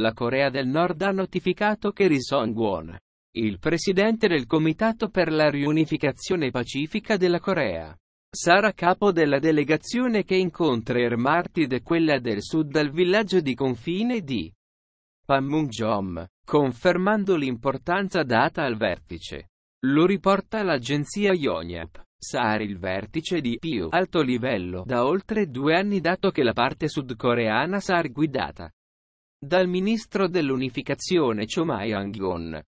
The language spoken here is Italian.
La Corea del Nord ha notificato che Ri Song-won, il presidente del Comitato per la riunificazione pacifica della Corea, sarà capo della delegazione che incontrerà e quella del sud al villaggio di confine di Panmunjom, confermando l'importanza data al vertice. Lo riporta l'agenzia Yonhap. Sari il vertice di più alto livello da oltre due anni dato che la parte sudcoreana sarà guidata dal ministro dell'unificazione Chomae Angon.